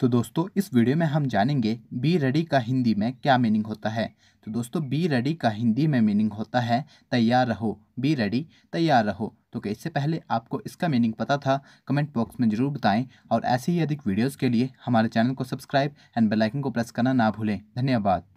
तो दोस्तों इस वीडियो में हम जानेंगे बी रेडी का हिंदी में क्या मीनिंग होता है तो दोस्तों बी रेडी का हिंदी में मीनिंग होता है तैयार रहो बी रेडी तैयार रहो तो क्या इससे पहले आपको इसका मीनिंग पता था कमेंट बॉक्स में ज़रूर बताएं और ऐसे ही अधिक वीडियोज़ के लिए हमारे चैनल को सब्सक्राइब एंड बेलाइकन को प्रेस करना ना भूलें धन्यवाद